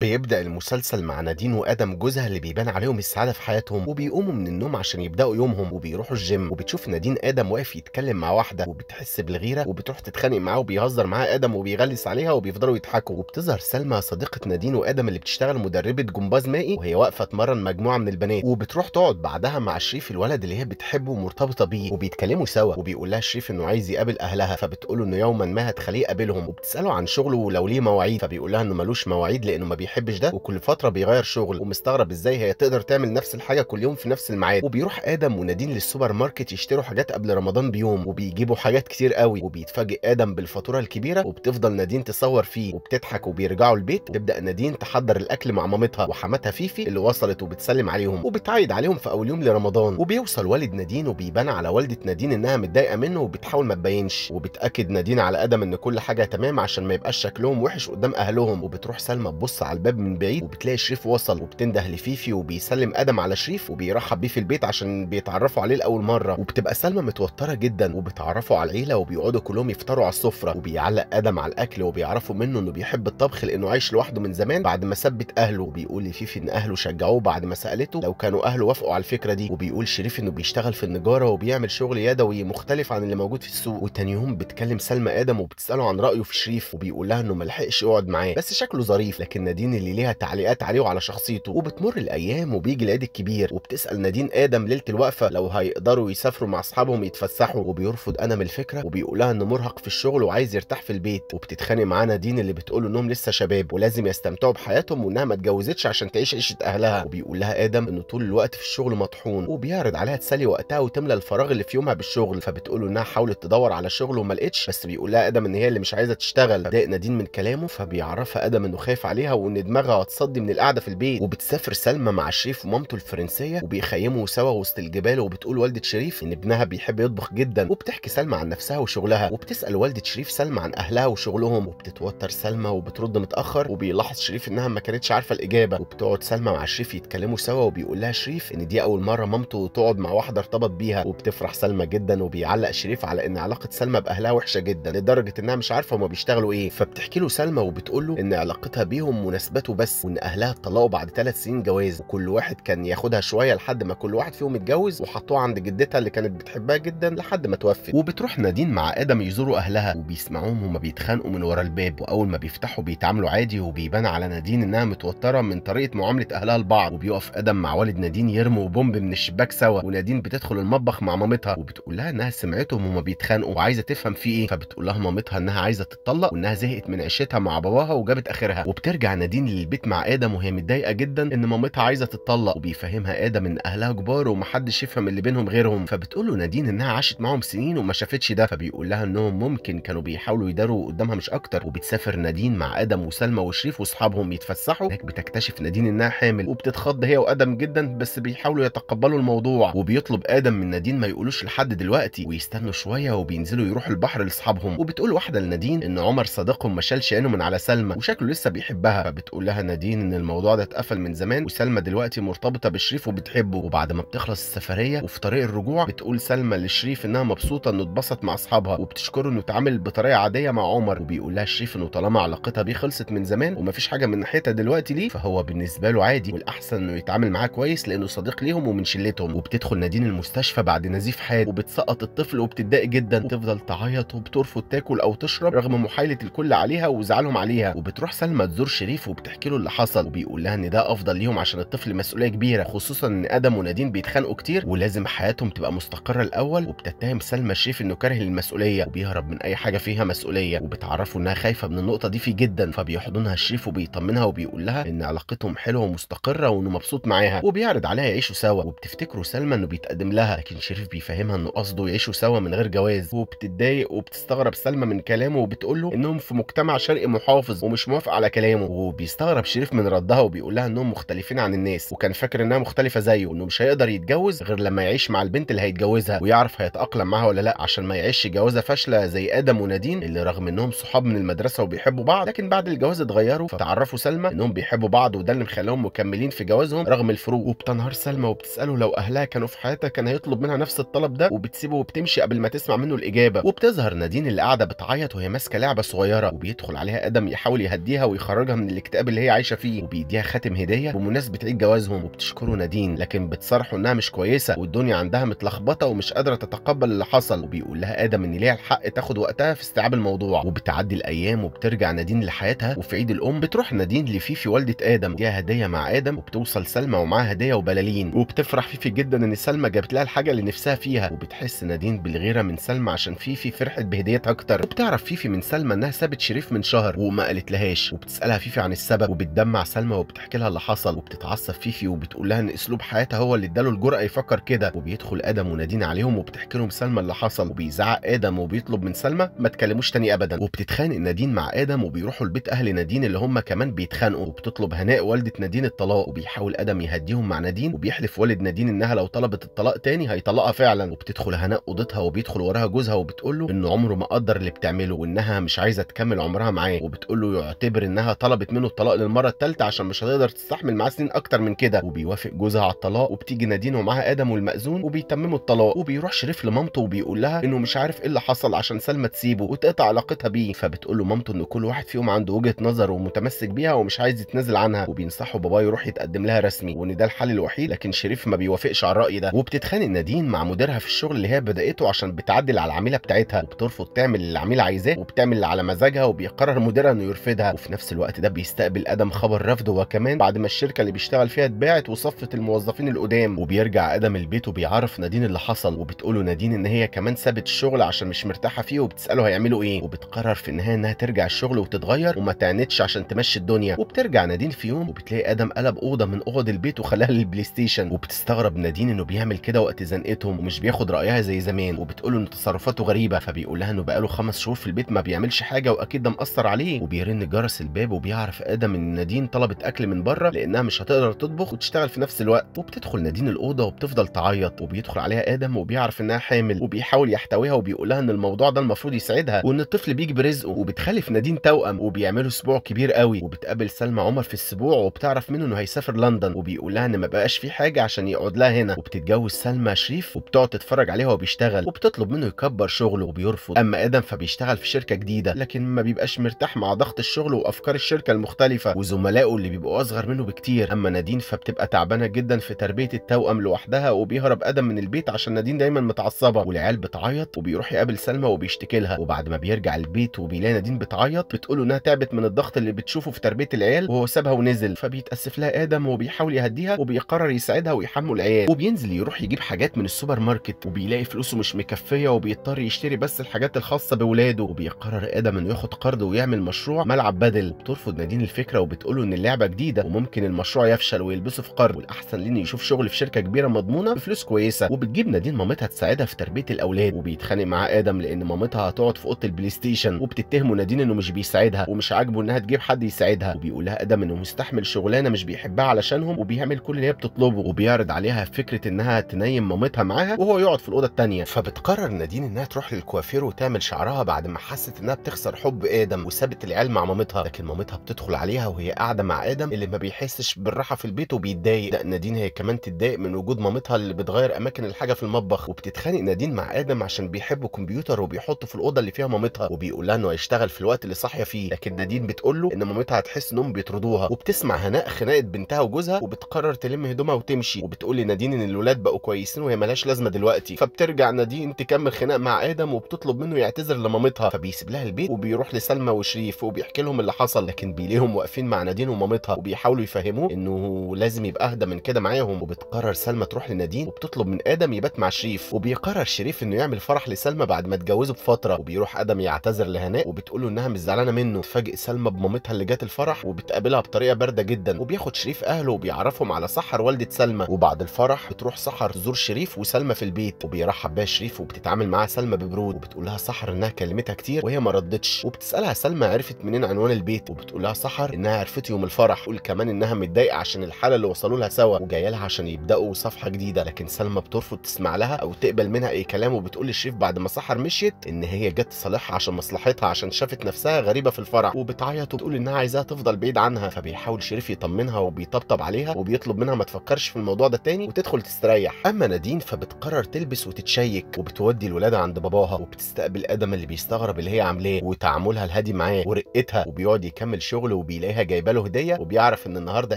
بيبدأ المسلسل مع نادين وآدم جوزها اللي بيبان عليهم السعادة في حياتهم وبيقوموا من النوم عشان يبدأوا يومهم وبيروحوا الجيم وبتشوف نادين آدم واقف يتكلم مع واحدة وبتحس بالغيرة وبتروح تتخانق معاه وبيهزر معاه آدم وبيغلس عليها وبيفضلوا يضحكوا وبتظهر سلمى صديقة نادين وآدم اللي بتشتغل مدربة جمباز مائي وهي واقفة تمرن مجموعة من البنات وبتروح تقعد بعدها مع شريف الولد اللي هي بتحبه ومرتبطة بيه وبيتكلموا سوا وبيقول لها شريف إنه عايز يقابل أهلها فبتقول إنه يوما ما هتخليه يقابلهم وبتسأله عن شغله ولو ليه مواعيد فبيقول لها إنه ملوش مواعيد لأنه ما بيحبش ده وكل فتره بيغير شغل ومستغرب ازاي هي تقدر تعمل نفس الحاجه كل يوم في نفس الميعاد وبيروح ادم ونادين للسوبر ماركت يشتروا حاجات قبل رمضان بيوم وبيجيبوا حاجات كتير قوي وبيتفاجئ ادم بالفاتوره الكبيره وبتفضل نادين تصور فيه وبتضحك وبيرجعوا البيت وتبدا نادين تحضر الاكل مع مامتها وحماتها فيفي اللي وصلت وبتسلم عليهم وبتعيد عليهم في اول يوم لرمضان وبيوصل والد نادين وبيبان على والده نادين انها متضايقه منه وبتحاول ما تبينش وبتاكد نادين على ادم ان كل حاجه تمام عشان ما يبقاش شكلهم وحش قدام اهلهم وبتروح سلمى تبص على على الباب من بعيد وبتلاقي شريف وصل وبتنده لفيفي وبيسلم ادم على شريف وبيرحب بيه في البيت عشان بيتعرفوا عليه لاول مره وبتبقى سلمى متوتره جدا وبتعرفوا على العيله وبيقعدوا كلهم يفطروا على السفره وبيعلق ادم على الاكل وبيعرفوا منه انه بيحب الطبخ لانه عايش لوحده من زمان بعد ما ثبت اهله وبيقول لفيفي ان اهله شجعوه بعد ما سالته لو كانوا اهله وافقوا على الفكره دي وبيقول شريف انه بيشتغل في النجاره وبيعمل شغل يدوي مختلف عن اللي موجود في السوق وتاني يوم بتكلم سلمى ادم وبتساله عن رايه في شريف وبيقول لها انه ملحقش يقعد معاه بس شكله ظريف لكن نادين نادين اللي ليها تعليقات عليه وعلى شخصيته وبتمر الايام وبيجي العيد الكبير وبتسال نادين ادم ليله الوقفه لو هيقدروا يسافروا مع اصحابهم يتفسحوا وبيرفض ادم الفكره وبيقولها انه مرهق في الشغل وعايز يرتاح في البيت وبتتخانق مع نادين اللي بتقول له انهم لسه شباب ولازم يستمتعوا بحياتهم وانها ما اتجوزتش عشان تعيش عيشه اهلها وبيقول لها ادم انه طول الوقت في الشغل مطحون وبيعرض عليها تسلي وقتها وتملى الفراغ اللي في يومها بالشغل فبتقول له انها حاولت تدور على شغل وما لقتش بس بيقول لها ادم ان هي اللي مش عايزه تشتغل فضايق نادين من كلامه فبيعرفها ادم انه خايف عليها وان ان دماغها هتصدي من القعده في البيت وبتسافر سلمى مع شريف ومامته الفرنسيه وبيخيموا سوا وسط الجبال وبتقول والده شريف ان ابنها بيحب يطبخ جدا وبتحكي سلمى عن نفسها وشغلها وبتسال والده شريف سلمى عن اهلها وشغلهم وبتتوتر سلمى وبترد متاخر وبيلاحظ شريف انها ما كانتش عارفه الاجابه وبتقعد سلمى مع شريف يتكلموا سوا وبيقول لها شريف ان دي اول مره مامته تقعد مع واحده ارتبط بيها وبتفرح سلمى جدا وبيعلق شريف على ان علاقه سلمى باهلها وحشه جدا لدرجه انها مش عارفه هما بيشتغلوا ايه فبتحكي له سلمى وبتقول له ان علاقتها بيهم مناسبه اثبتوا بس وان اهلها اتطلقوا بعد ثلاث سنين جواز وكل واحد كان ياخدها شويه لحد ما كل واحد فيهم اتجوز وحطوها عند جدتها اللي كانت بتحبها جدا لحد ما توفت وبتروح نادين مع ادم يزوروا اهلها وبيسمعوهم هما بيتخانقوا من ورا الباب واول ما بيفتحوا بيتعاملوا عادي وبيبان على نادين انها متوتره من طريقه معامله اهلها لبعض وبيقف ادم مع والد نادين يرموا بومب من الشباك سوا ونادين بتدخل المطبخ مع مامتها وبتقول لها انها سمعتهم هما بيتخانقوا وعايزه تفهم في ايه فبتقول لها مامتها انها عايزه تتطلق وانها زهقت من عيشتها مع باباها وجابت اخرها وبترجع نادين قاعدين للبيت مع ادم وهي متضايقه جدا ان مامتها عايزه تتطلق وبيفهمها ادم ان اهلها كبار ومحدش يفهم اللي بينهم غيرهم فبتقول له نادين انها عاشت معاهم سنين وما شافتش ده فبيقول لها انهم ممكن كانوا بيحاولوا يداروا قدامها مش اكتر وبتسافر نادين مع ادم وسلمى وشريف واصحابهم يتفسحوا هناك بتكتشف نادين انها حامل وبتتخض هي وادم جدا بس بيحاولوا يتقبلوا الموضوع وبيطلب ادم من نادين ما يقولوش لحد دلوقتي ويستنوا شويه وبينزلوا يروحوا البحر لاصحابهم وبتقول واحده لنادين ان عمر صديقهم ما شالش عينه من على سلمى وشكله لسه بيحبها بتقول لها نادين ان الموضوع ده اتقفل من زمان وسلمى دلوقتي مرتبطه بشريف وبتحبه وبعد ما بتخلص السفريه وفي طريق الرجوع بتقول سلمى لشريف انها مبسوطه انه اتبسط مع اصحابها وبتشكره انه اتعامل بطريقه عاديه مع عمر وبيقول لها شريف انه طالما علاقتها بيه خلصت من زمان ومفيش حاجه من ناحيتها دلوقتي ليه فهو بالنسبه له عادي والاحسن انه يتعامل معاه كويس لانه صديق ليهم ومن شلتهم وبتدخل نادين المستشفى بعد نزيف حاد وبتسقط الطفل وبتضايق جدا وبتفضل تعيط وبترفض تاكل او تشرب رغم محايله الكل عليها وزعلهم عليها وبتروح سلمى تزور شريف وبتحكي له اللي حصل وبيقول لها ان ده افضل ليهم عشان الطفل مسؤوليه كبيره خصوصا ان ادم ونادين بيتخانقوا كتير ولازم حياتهم تبقى مستقره الاول وبتتهم سلمى الشريف انه كاره للمسؤوليه وبيهرب من اي حاجه فيها مسؤوليه وبتعرفه انها خايفه من النقطه دي فيه جدا فبيحضنها الشريف وبيطمنها وبيقول لها ان علاقتهم حلوه ومستقره وانه مبسوط معاها وبيعرض عليها يعيشوا سوا وبتفتكره سلمى انه بيتقدم لها لكن شريف بيفهمها انه قصده يعيشوا سوا من غير جواز وبتتضايق وبتستغرب سلمى من كلامه وبتقول له انهم في مجتمع شرقي محافظ ومش موافق على كلامه بيستغرب شريف من ردها وبيقول لها انهم مختلفين عن الناس وكان فاكر انها مختلفه زيه وانه مش هيقدر يتجوز غير لما يعيش مع البنت اللي هيتجوزها ويعرف هيتاقلم معاها ولا لا عشان ما يعيش جوازه فاشله زي ادم ونادين اللي رغم انهم صحاب من المدرسه وبيحبوا بعض لكن بعد الجواز اتغيروا فتعرفوا سلمى انهم بيحبوا بعض وده اللي مخليهم مكملين في جوازهم رغم الفروق وبتنهار سلمى وبتساله لو اهلها كانوا في حياتها كان هيطلب منها نفس الطلب ده وبتسيبه وبتمشي قبل ما تسمع منه الاجابه وبتظهر نادين اللي قاعده بتعيط وهي ماسكه لعبه صغيره وبيدخل عليها ادم يحاول يهديها ويخرجها من اللي الاكتئاب اللي هي عايشه فيه وبيديها خاتم هديه بمناسبه عيد جوازهم وبتشكره نادين لكن بتصارحه انها مش كويسه والدنيا عندها متلخبطه ومش قادره تتقبل اللي حصل وبيقول لها ادم ان ليها الحق تاخد وقتها في استيعاب الموضوع وبتعدي الايام وبترجع نادين لحياتها وفي عيد الام بتروح نادين لفيفي والده ادم ديها هديه مع ادم وبتوصل سلمى ومعاها هديه وبلالين وبتفرح فيفي جدا ان سلمى جابت لها الحاجه اللي نفسها فيها وبتحس نادين بالغيره من سلمى عشان فيفي فرحت بهديتها اكتر وبتعرف فيفي من سلمى انها سابت شريف من شهر وما قالت لهاش وبتسالها فيفي عن السبب وبتدمع سلمى وبتحكي لها اللي حصل وبتتعصب فيفي وبتقول لها ان اسلوب حياتها هو اللي اداله الجرأه يفكر كده وبيدخل ادم ونادين عليهم وبتحكي لهم سلمى اللي حصل وبيزعق ادم وبيطلب من سلمى ما تكلموش تاني ابدا وبتتخانق نادين مع ادم وبيروحوا لبيت اهل نادين اللي هم كمان بيتخانقوا وبتطلب هناء والده نادين الطلاق وبيحاول ادم يهديهم مع نادين وبيحلف والد نادين انها لو طلبت الطلاق تاني هيطلقها فعلا وبتدخل هناء اوضتها وبيدخل وراها جوزها وبتقول له انه عمره ما قدر اللي بتعمله وانها مش عايزه تكمل عمرها معاه وبتقول له يعتبر انها طلبت منه له الطلاق للمره الثالثه عشان مش هتقدر تستحمل معاه سنين اكتر من كده وبيوافق جوزها على الطلاق وبتيجي نادين ومعاها ادم والمأذون وبيتمموا الطلاق وبيروح شريف لمامته وبيقول لها انه مش عارف ايه اللي حصل عشان سلمى تسيبه وتقطع علاقتها بيه فبتقول له مامته ان كل واحد فيهم عنده وجهه نظر ومتمسك بيها ومش عايز يتنازل عنها وبينصحه باباه يروح يتقدم لها رسمي وان ده الحل الوحيد لكن شريف ما بيوافقش على الراي ده وبتتخانق نادين مع مديرها في الشغل اللي هي بدأته عشان بتعدل على العميله بتاعتها وبترفض تعمل اللي العميله عايزاه وبتعمل اللي على مزاجها وبيقرر مديرها انه يرفضها وفي نفس الوقت ده بيست يستقبل ادم خبر رفضه وكمان بعد ما الشركه اللي بيشتغل فيها اتباعت وصفت الموظفين القدام وبيرجع ادم البيت وبيعرف نادين اللي حصل وبتقوله نادين ان هي كمان سابت الشغل عشان مش مرتاحه فيه وبتساله هيعملوا ايه وبتقرر في النهايه انها ترجع الشغل وتتغير وما تعنتش عشان تمشي الدنيا وبترجع نادين في يوم وبتلاقي ادم قلب اوضه من اوض البيت وخلاها للبلاي ستيشن وبتستغرب نادين انه بيعمل كده وقت زنقتهم ومش بياخد رايها زي زمان وبتقول له ان تصرفاته غريبه فبيقول لها انه بقاله خمس شهور في البيت ما بيعملش حاجه واكيد ده مأثر عليه وبيرن جرس الباب وبيعرف ادم ان نادين طلبت اكل من بره لانها مش هتقدر تطبخ وتشتغل في نفس الوقت وبتدخل نادين الاوضه وبتفضل تعيط وبيدخل عليها ادم وبيعرف انها حامل وبيحاول يحتويها وبيقول لها ان الموضوع ده المفروض يسعدها وان الطفل بيجي برزقه وبتخلف نادين توأم وبيعملوا اسبوع كبير قوي وبتقابل سلمى عمر في السبوع وبتعرف منه انه هيسافر لندن وبيقول لها ان ما بقاش في حاجه عشان يقعد لها هنا وبتتجوز سلمى شريف وبتقعد تتفرج عليها وهو بيشتغل وبتطلب منه يكبر شغله وبيرفض اما ادم فبيشتغل في شركه جديده لكن ما بيبقاش مرتاح مع ضغط الشغل وافكار الشركه المختلفه مختلفه وزملائه اللي بيبقوا اصغر منه بكتير اما نادين فبتبقى تعبانه جدا في تربيه التوأم لوحدها وبيهرب ادم من البيت عشان نادين دايما متعصبه والعيال بتعيط وبيروح يقابل سلمى وبيشتكي لها وبعد ما بيرجع البيت وبيلاقي نادين بتعيط بتقول انها تعبت من الضغط اللي بتشوفه في تربيه العيال وهو سابها ونزل فبيتاسف لها ادم وبيحاول يهديها وبيقرر يساعدها ويحموا العيال وبينزل يروح يجيب حاجات من السوبر ماركت وبيلاقي فلوسه مش مكفيه وبيضطر يشتري بس الحاجات الخاصه بولاده وبيقرر ادم انه ياخد قرض ويعمل مشروع ملعب بدل بترفض نادين الفكره وبتقول له ان اللعبه جديده وممكن المشروع يفشل ويلبسه في قرض والاحسن ليه يشوف شغل في شركه كبيره مضمونه بفلوس كويسه وبتجيب نادين مامتها تساعدها في تربيه الاولاد وبيتخانق معاه ادم لان مامتها هتقعد في اوضه البلاي ستيشن وبتتهمه نادين انه مش بيساعدها ومش عاجبه انها تجيب حد يساعدها وبيقولها ادم انه مستحمل شغلانه مش بيحبها علشانهم وبيعمل كل اللي هي بتطلبه وبيعرض عليها فكره انها تنيم مامتها معاها وهو يقعد في الاوضه الثانيه فبتقرر نادين انها تروح للكوافير وتعمل شعرها بعد ما حست انها بتخسر حب ادم وسابت العيال مع مامتها لكن مامتها بتدخل تدخل عليها وهي قاعده مع ادم اللي ما بيحسش بالراحه في البيت وبيتضايق ده نادين هي كمان تتضايق من وجود مامتها اللي بتغير اماكن الحاجه في المطبخ وبتتخانق نادين مع ادم عشان بيحب الكمبيوتر وبيحطه في الاوضه اللي فيها مامتها وبيقول لها انه هيشتغل في الوقت اللي صاحيه فيه لكن نادين بتقول له ان مامتها هتحس انهم بيطردوها وبتسمع هناء خناقه بنتها وجوزها وبتقرر تلم هدومها وتمشي وبتقول لنادين ان الولاد بقوا كويسين وهي ملهاش لازمه دلوقتي فبترجع نادين تكمل خناق مع ادم وبتطلب منه يعتذر لمامتها فبيسيب لها البيت وبيروح لسلمى وشريف وبيحكي لهم اللي حصل لكن بيلي تلاقيهم واقفين مع نادين ومامتها وبيحاولوا يفهموه انه لازم يبقى اهدى من كده معاهم وبتقرر سلمى تروح لنادين وبتطلب من ادم يبات مع شريف وبيقرر شريف انه يعمل فرح لسلمى بعد ما اتجوزوا بفتره وبيروح ادم يعتذر لهناء وبتقول له انها مش زعلانه منه تفاجئ سلمى بمامتها اللي جت الفرح وبتقابلها بطريقه بارده جدا وبياخد شريف اهله وبيعرفهم على سحر والده سلمى وبعد الفرح بتروح سحر تزور شريف وسلمى في البيت وبيرحب بيها شريف وبتتعامل معاها سلمى ببرود وبتقول لها سحر انها كلمتها كتير وهي ما ردتش وبتسالها سلمى عرفت منين عنوان البيت وبتقول لها السحر انها عرفت يوم الفرح تقول كمان انها متضايقه عشان الحاله اللي وصلوا لها سوا وجايه لها عشان يبداوا صفحه جديده لكن سلمى بترفض تسمع لها او تقبل منها اي كلام وبتقول لشريف بعد ما سحر مشيت ان هي جت تصالحها عشان مصلحتها عشان شافت نفسها غريبه في الفرح وبتعيط وبتقول انها عايزاها تفضل بعيد عنها فبيحاول شريف يطمنها وبيطبطب عليها وبيطلب منها ما تفكرش في الموضوع ده تاني وتدخل تستريح اما نادين فبتقرر تلبس وتتشيك وبتودي الولاده عند باباها وبتستقبل ادم اللي بيستغرب اللي هي عاملاه وتعاملها الهادي معاه ورقتها وبيقعد يكمل شغله له وبيلاقيها جايبه له هديه وبيعرف ان النهارده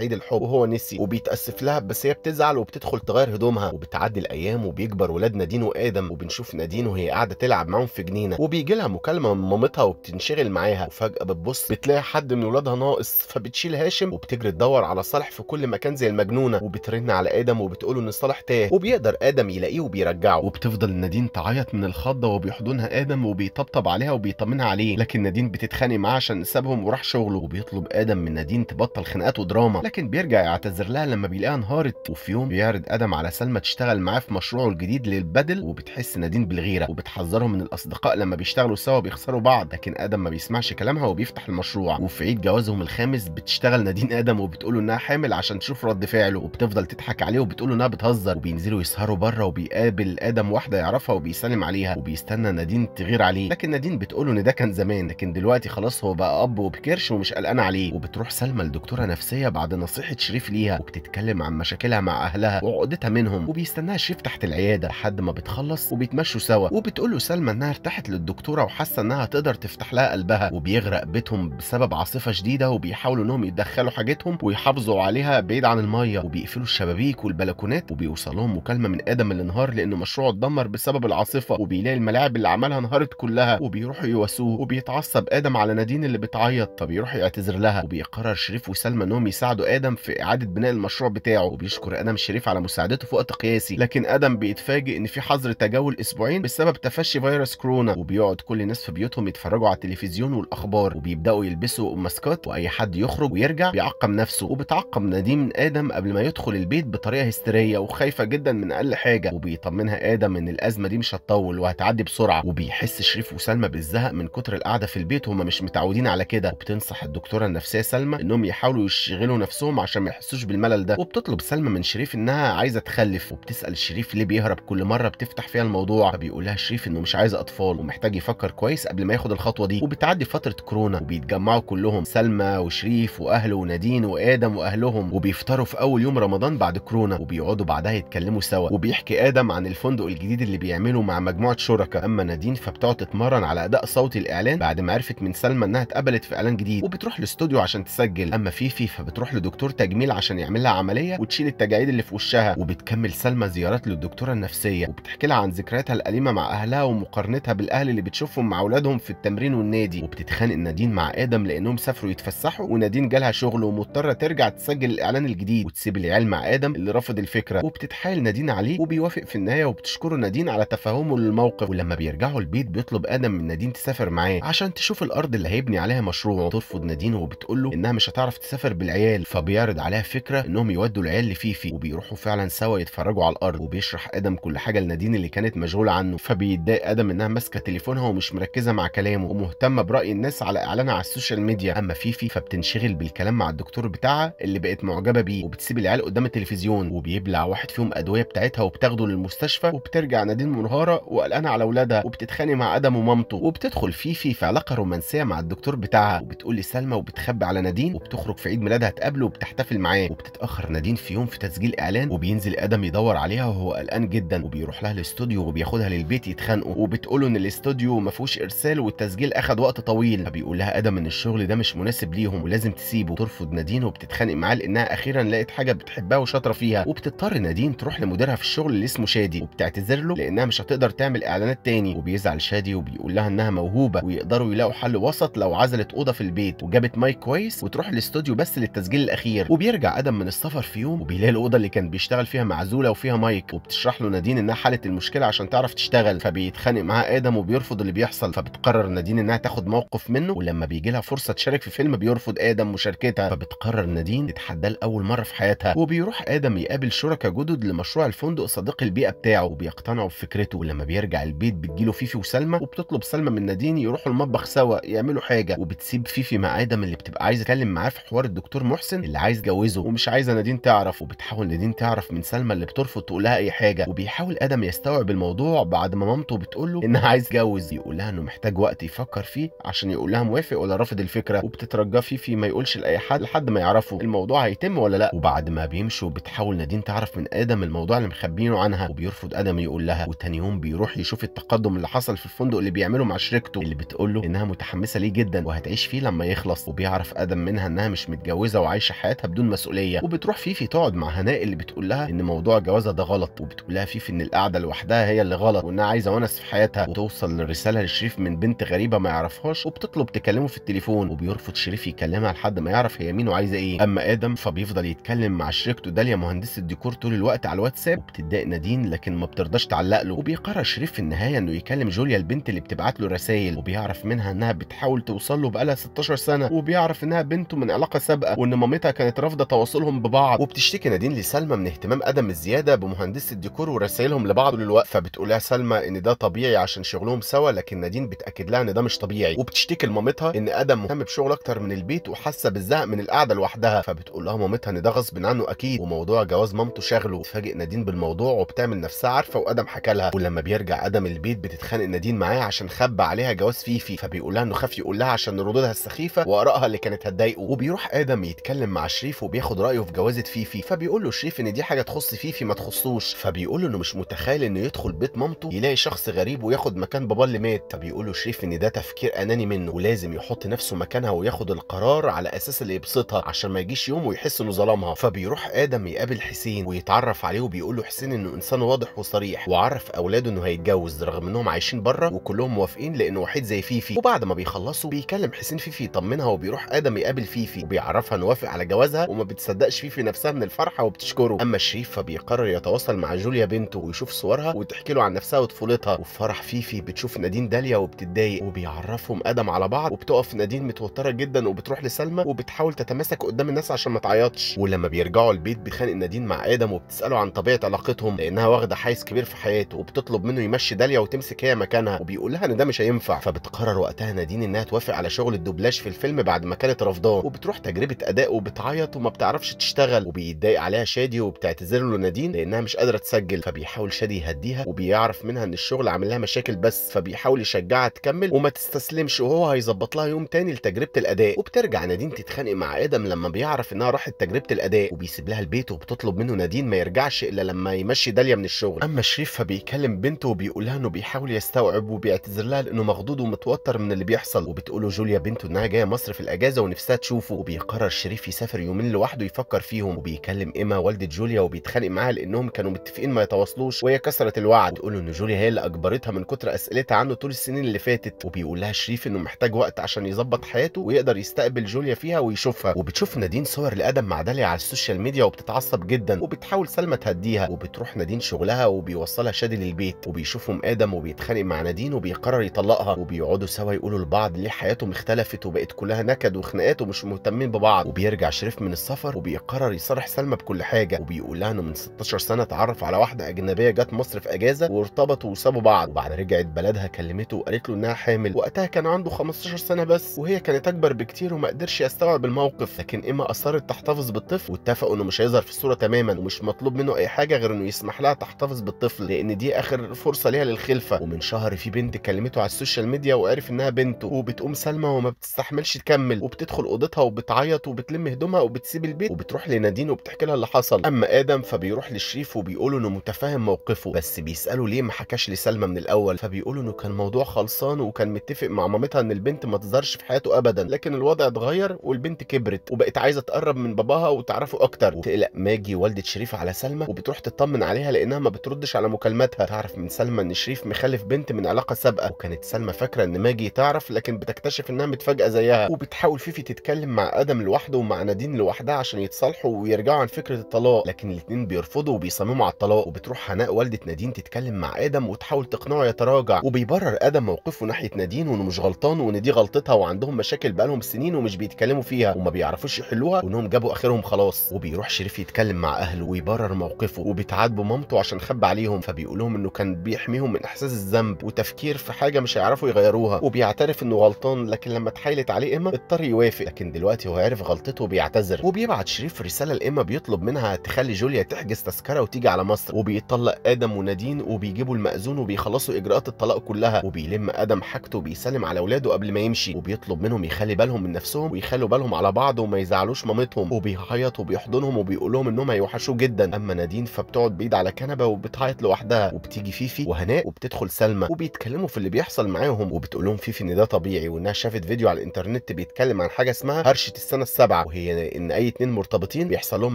عيد الحب وهو نسي وبيتاسف لها بس هي بتزعل وبتدخل تغير هدومها وبتعدي الايام وبيكبر ولاد نادين وادم وبنشوف نادين وهي قاعده تلعب معاهم في جنينه وبيجي لها مكالمه من مامتها وبتنشغل معاها وفجاه بتبص بتلاقي حد من ولادها ناقص فبتشيل هاشم وبتجري تدور على صالح في كل مكان زي المجنونه وبترن على ادم وبتقول ان صالح تاه وبيقدر ادم يلاقيه وبيرجعه وبتفضل نادين تعيط من الخضه وبيحضنها ادم وبيطبطب عليها وبيطمنها عليه لكن نادين بتتخانق معاه عشان سابهم وراح شغله وبيطلع بيطلب ادم من نادين تبطل خناقات ودراما لكن بيرجع يعتذر لها لما بيلاقيها انهارت وفي يوم بيعرض ادم على سلمى تشتغل معاه في مشروعه الجديد للبدل وبتحس نادين بالغيره وبتحذرهم من الاصدقاء لما بيشتغلوا سوا بيخسروا بعض لكن ادم ما بيسمعش كلامها وبيفتح المشروع وفي عيد جوازهم الخامس بتشتغل نادين ادم وبتقول انها حامل عشان تشوف رد فعله وبتفضل تضحك عليه وبتقول انها بتهزر وبينزلوا يسهروا بره وبيقابل ادم واحده يعرفها وبيسلم عليها وبيستنى نادين تغير عليه لكن نادين بتقول ان ده كان زمان لكن دلوقتي خلاص هو بقى اب وبكرش ومش قلقان عليه وبتروح سلمى لدكتوره نفسيه بعد نصيحه شريف ليها وبتتكلم عن مشاكلها مع اهلها وعقدتها منهم وبيستناها شريف تحت العياده لحد ما بتخلص وبيتمشوا سوا وبتقول له سلمى انها ارتاحت للدكتوره وحاسه انها تقدر تفتح لها قلبها وبيغرق بيتهم بسبب عاصفه شديده وبيحاولوا انهم يدخلوا حاجتهم ويحافظوا عليها بعيد عن الميه وبيقفلوا الشبابيك والبلكونات وبيوصلهم مكالمه من ادم اللي انهار لانه مشروعه اتدمر بسبب العاصفه وبيلاقي الملاعب اللي عملها انهارت كلها وبيروحوا يواسوه وبيتعصب ادم على نادين اللي بتعيط فبيروح يعتذر بيعتذر لها وبيقرر شريف وسلمى انهم يساعدوا ادم في اعاده بناء المشروع بتاعه وبيشكر ادم شريف على مساعدته في وقت قياسي لكن ادم بيتفاجئ ان في حظر تجول اسبوعين بسبب تفشي فيروس كورونا وبيقعد كل الناس في بيوتهم يتفرجوا على التلفزيون والاخبار وبيبداوا يلبسوا ماسكات واي حد يخرج ويرجع بيعقم نفسه وبتعقم نديم ادم قبل ما يدخل البيت بطريقه هستيريه وخايفه جدا من اقل حاجه وبيطمنها ادم ان الازمه دي مش هتطول وهتعدي بسرعه وبيحس شريف وسلمى بالزهق من كتر القعده في البيت هما مش متعودين على كده وبتنصح الدكتور الدكتوره النفسيه سلمى انهم يحاولوا يشغلوا نفسهم عشان ما يحسوش بالملل ده وبتطلب سلمى من شريف انها عايزه تخلف وبتسال شريف ليه بيهرب كل مره بتفتح فيها الموضوع فبيقول لها شريف انه مش عايز اطفال ومحتاج يفكر كويس قبل ما ياخد الخطوه دي وبتعدي فتره كورونا وبيتجمعوا كلهم سلمى وشريف واهله ونادين وادم واهلهم وبيفطروا في اول يوم رمضان بعد كورونا وبيقعدوا بعدها يتكلموا سوا وبيحكي ادم عن الفندق الجديد اللي بيعمله مع مجموعه شركاء اما نادين فبتقعد تتمرن على اداء صوتي الاعلان بعد ما عرفت من سلمى انها اتقبلت في اعلان جديد وبتروح الاستوديو عشان تسجل اما فيفي فبتروح لدكتور تجميل عشان يعمل لها عمليه وتشيل التجاعيد اللي في وشها وبتكمل سلمى زيارات للدكتوره النفسيه وبتحكي لها عن ذكرياتها الاليمه مع اهلها ومقارنتها بالاهل اللي بتشوفهم مع اولادهم في التمرين والنادي وبتتخانق نادين مع ادم لانهم سافروا يتفسحوا ونادين جالها شغل ومضطره ترجع تسجل الاعلان الجديد وتسيب العيال مع ادم اللي رفض الفكره وبتتحايل نادين عليه وبيوافق في النهايه وبتشكره نادين على تفهمه للموقف ولما بيرجعوا البيت بيطلب ادم من نادين تسافر معاه عشان تشوف الارض اللي هيبني عليها مشروعه ترفض نادين مضايقينه وبتقول له انها مش هتعرف تسافر بالعيال فبيعرض عليها فكره انهم يودوا العيال لفيفي وبيروحوا فعلا سوا يتفرجوا على الارض وبيشرح ادم كل حاجه لنادين اللي كانت مشغوله عنه فبيتضايق ادم انها ماسكه تليفونها ومش مركزه مع كلامه ومهتمه براي الناس على اعلانها على السوشيال ميديا اما فيفي فبتنشغل بالكلام مع الدكتور بتاعها اللي بقت معجبه بيه وبتسيب العيال قدام التلفزيون وبيبلع واحد فيهم ادويه بتاعتها وبتاخده للمستشفى وبترجع نادين منهاره وقلقانه على اولادها وبتتخانق مع ادم ومامته وبتدخل فيفي في علاقه رومانسيه مع الدكتور بتاعها وبتقول لسلمى وبتخبي على نادين وبتخرج في عيد ميلادها تقابله وبتحتفل معاه وبتتاخر نادين في يوم في تسجيل اعلان وبينزل ادم يدور عليها وهو قلقان جدا وبيروح لها الاستوديو وبياخدها للبيت يتخانقوا وبتقول له ان الاستوديو ما فيهوش ارسال والتسجيل اخد وقت طويل فبيقول لها ادم ان الشغل ده مش مناسب ليهم ولازم تسيبه ترفض نادين وبتتخانق معاه لانها اخيرا لقت حاجه بتحبها وشاطره فيها وبتضطر نادين تروح لمديرها في الشغل اللي اسمه شادي وبتعتذر له لانها مش هتقدر تعمل اعلانات تاني وبيزعل شادي وبيقول لها انها موهوبه ويقدروا يلاقوا حل وسط لو عزلت اوضه في البيت وجابت كاميرا مايك كويس وتروح الاستوديو بس للتسجيل الاخير وبيرجع ادم من السفر في يوم وبيلاقي الاوضه اللي كان بيشتغل فيها معزوله وفيها مايك وبتشرح له نادين انها حلت المشكله عشان تعرف تشتغل فبيتخانق معاه ادم وبيرفض اللي بيحصل فبتقرر نادين انها تاخد موقف منه ولما بيجي لها فرصه تشارك في فيلم بيرفض ادم مشاركتها فبتقرر نادين تتحداه لاول مره في حياتها وبيروح ادم يقابل شركاء جدد لمشروع الفندق صديق البيئه بتاعه وبيقتنعوا بفكرته ولما بيرجع البيت بتجيله فيفي وسلمى وبتطلب سلمى من نادين يروحوا المطبخ سوا يعملوا حاجه وبتسيب فيفي مع ادم العالم اللي بتبقى عايز اتكلم معاه في حوار الدكتور محسن اللي عايز جوزه ومش عايزه نادين تعرف وبتحاول نادين تعرف من سلمى اللي بترفض تقول لها اي حاجه وبيحاول ادم يستوعب الموضوع بعد ما مامته بتقول له انها عايز يتجوز يقول لها انه محتاج وقت يفكر فيه عشان يقول لها موافق ولا رافض الفكره وبتترجاه فيه في ما يقولش لاي حد لحد ما يعرفه الموضوع هيتم ولا لا وبعد ما بيمشوا بتحاول نادين تعرف من ادم الموضوع اللي مخبينه عنها وبيرفض ادم يقول لها وتاني يوم بيروح يشوف التقدم اللي حصل في الفندق اللي بيعمله مع شركته اللي بتقول له انها متحمسه ليه جدا وهتعيش فيه لما يخلص وبيعرف ادم منها انها مش متجوزه وعايشه حياتها بدون مسؤوليه وبتروح فيفي تقعد مع هناء اللي بتقول لها ان موضوع جوازها ده غلط وبتقول لها فيفي ان القعده لوحدها هي اللي غلط وانها عايزه ونس في حياتها وتوصل الرساله لشريف من بنت غريبه ما يعرفهاش وبتطلب تكلمه في التليفون وبيرفض شريف يكلمها لحد ما يعرف هي مين وعايزه ايه اما ادم فبيفضل يتكلم مع شريكته داليا مهندسه ديكور طول الوقت على الواتساب وبتضايق نادين لكن ما بترضاش تعلق له وبيقرر شريف في النهايه انه يكلم جوليا البنت اللي بتبعت له رسائل وبيعرف منها انها بتحاول توصل له بقالها 16 سنه وبيعرف انها بنته من علاقه سابقه وان مامتها كانت رافضه تواصلهم ببعض وبتشتكي نادين لسلمى من اهتمام ادم الزياده بمهندسه الديكور ورسائلهم لبعض طول الوقت فبتقولها سلمى ان ده طبيعي عشان شغلهم سوا لكن نادين بتاكد لها ان ده مش طبيعي وبتشتكي لمامتها ان ادم مهتم بشغل اكتر من البيت وحاسه بالزهق من القعده لوحدها فبتقول لها مامتها ان ده غصب عنه اكيد وموضوع جواز مامته شاغله وتفاجئ نادين بالموضوع وبتعمل نفسها عارفه وادم حكى لها ولما بيرجع ادم البيت بتتخانق نادين معاه عشان خبى عليها جواز فيفي فبيقول لها انه خاف يقول لها عشان ردودها السخيفه وآراء امرأها اللي كانت هتضايقه وبيروح آدم يتكلم مع شريف وبياخد رأيه في جوازة فيفي فبيقول له شريف إن دي حاجة تخص فيفي ما تخصوش فبيقول له إنه مش متخيل إنه يدخل بيت مامته يلاقي شخص غريب وياخد مكان باباه اللي مات فبيقول له شريف إن ده تفكير أناني منه ولازم يحط نفسه مكانها وياخد القرار على أساس اللي يبسطها عشان ما يجيش يوم ويحس إنه ظلمها فبيروح آدم يقابل حسين ويتعرف عليه وبيقول له حسين إنه إنسان واضح وصريح وعرف أولاده إنه هيتجوز رغم إنهم عايشين بره وكلهم موافقين لأنه وحيد زي فيفي وبعد ما بيخلصوا بيكلم حسين فيفي يطمنها بيروح ادم يقابل فيفي وبيعرفها نوافق على جوازها وما بتصدقش فيفي نفسها من الفرحه وبتشكره اما الشريف فبيقرر يتواصل مع جوليا بنته ويشوف صورها وتحكي له عن نفسها وطفولتها وفي فرح فيفي بتشوف نادين داليا وبتتضايق وبيعرفهم ادم على بعض وبتقف نادين متوتره جدا وبتروح لسلمى وبتحاول تتماسك قدام الناس عشان ما تعيطش ولما بيرجعوا البيت بيخانق نادين مع ادم وبتساله عن طبيعه علاقتهم لانها واخده حيز كبير في حياته وبتطلب منه يمشي داليا وتمسك هي مكانها وبيقول لها ان ده مش هينفع فبتقرر وقتها نادين انها توافق على شغل الدوبلاج في الفيلم بعد ما كانت رافضاه وبتروح تجربه اداء وبتعيط وما بتعرفش تشتغل وبيتضايق عليها شادي وبتعتذر له نادين لانها مش قادره تسجل فبيحاول شادي يهديها وبيعرف منها ان الشغل عامل لها مشاكل بس فبيحاول يشجعها تكمل وما تستسلمش وهو هيظبط لها يوم تاني لتجربه الاداء وبترجع نادين تتخانق مع ادم لما بيعرف انها راحت تجربه الاداء وبيسيب لها البيت وبتطلب منه نادين ما يرجعش الا لما يمشي داليا من الشغل اما شريف فبيكلم بنته وبيقول لها انه بيحاول يستوعب وبيعتذر لها لانه مخضوض ومتوتر من اللي بيحصل وبتقول له جوليا بنته انها جايه مصر مصر في الأجازة ونفسها تشوفه وبيقرر شريف يسافر يومين لوحده يفكر فيهم وبيكلم ايما والدة جوليا وبيتخانق معاها لأنهم كانوا متفقين ما يتواصلوش وهي كسرت الوعد تقول إن جوليا هي اللي أجبرتها من كتر أسئلتها عنه طول السنين اللي فاتت وبيقول لها شريف إنه محتاج وقت عشان يظبط حياته ويقدر يستقبل جوليا فيها ويشوفها وبتشوف نادين صور لآدم مع داليا على السوشيال ميديا وبتتعصب جدا وبتحاول سلمى تهديها وبتروح نادين شغلها وبيوصلها شادي للبيت وبيشوفهم آدم وبيتخانق مع نادين وبيقرر يطلقها وبيقعدوا سوا يقولوا لبعض ليه حياتهم اختلفت وبقت كلها نكد وخناقات ومش مهتمين ببعض وبيرجع شريف من السفر وبيقرر يصارح سلمى بكل حاجه وبيقول لها انه من 16 سنه اتعرف على واحده اجنبيه جت مصر في اجازه وارتبطوا وسابوا بعض وبعد رجعت بلدها كلمته وقالت له انها حامل وقتها كان عنده 15 سنه بس وهي كانت اكبر بكتير وما قدرش يستوعب الموقف لكن ايما اصرت تحتفظ بالطفل واتفقوا انه مش هيظهر في الصوره تماما ومش مطلوب منه اي حاجه غير انه يسمح لها تحتفظ بالطفل لان دي اخر فرصه ليها للخلفه ومن شهر في بنت كلمته على السوشيال ميديا وعرف انها بنته وبتقوم سلمى وما بتستحملش بتكمل وبتدخل اوضتها وبتعيط وبتلم هدومها وبتسيب البيت وبتروح لنادين وبتحكي لها اللي حصل اما ادم فبيروح للشريف وبيقول انه متفاهم موقفه بس بيساله ليه ما حكاش لسلمى من الاول فبيقول انه كان موضوع خلصان وكان متفق مع مامتها ان البنت ما تظهرش في حياته ابدا لكن الوضع اتغير والبنت كبرت وبقت عايزه تقرب من باباها وتعرفه اكتر وتقلق ماجي والده شريف على سلمى وبتروح تطمن عليها لانها ما بتردش على مكالماتها تعرف من سلمى ان شريف مخلف بنت من علاقه سابقه وكانت سلمى فاكره ان ماجي تعرف لكن بتكتشف انها متفاجئه زيها وبتحاول فيفي تتكلم مع ادم لوحده ومع نادين لوحدها عشان يتصالحوا ويرجعوا عن فكره الطلاق لكن الاثنين بيرفضوا وبيصمموا على الطلاق وبتروح هناء والده نادين تتكلم مع ادم وتحاول تقنعه يتراجع وبيبرر ادم موقفه ناحيه نادين وانه مش غلطان وان دي غلطتها وعندهم مشاكل بقالهم سنين ومش بيتكلموا فيها وما بيعرفوش يحلوها وانهم جابوا اخرهم خلاص وبيروح شريف يتكلم مع اهله ويبرر موقفه وبيتعاتبوا مامته عشان خبى عليهم فبيقول لهم انه كان بيحميهم من احساس الذنب وتفكير في حاجه مش هيعرفوا يغيروها وبيعترف انه غلطان لكن لما اتحايلت عليه إما اضطر يوافق لكن دلوقتي هو عرف غلطته وبيعتذر وبيبعت شريف رساله لاما بيطلب منها تخلي جوليا تحجز تذكره وتيجي على مصر وبيطلق ادم ونادين وبيجيبوا المأذون وبيخلصوا اجراءات الطلاق كلها وبيلم ادم حاجته وبيسلم على اولاده قبل ما يمشي وبيطلب منهم يخلي بالهم من نفسهم ويخلوا بالهم على بعض وما يزعلوش مامتهم وبيعيط وبيحضنهم وبيقول لهم انهم هيوحشوه جدا اما نادين فبتقعد بعيد على كنبه وبتعيط لوحدها وبتيجي فيفي وهناء وبتدخل سلمى وبيتكلموا في اللي بيحصل معاهم وبتقول لهم فيفي ان ده طبيعي وانها شافت فيديو على الانترنت بيتكلم عن حاجه اسمها هرشه السنه السابعه وهي ان اي اتنين مرتبطين بيحصل لهم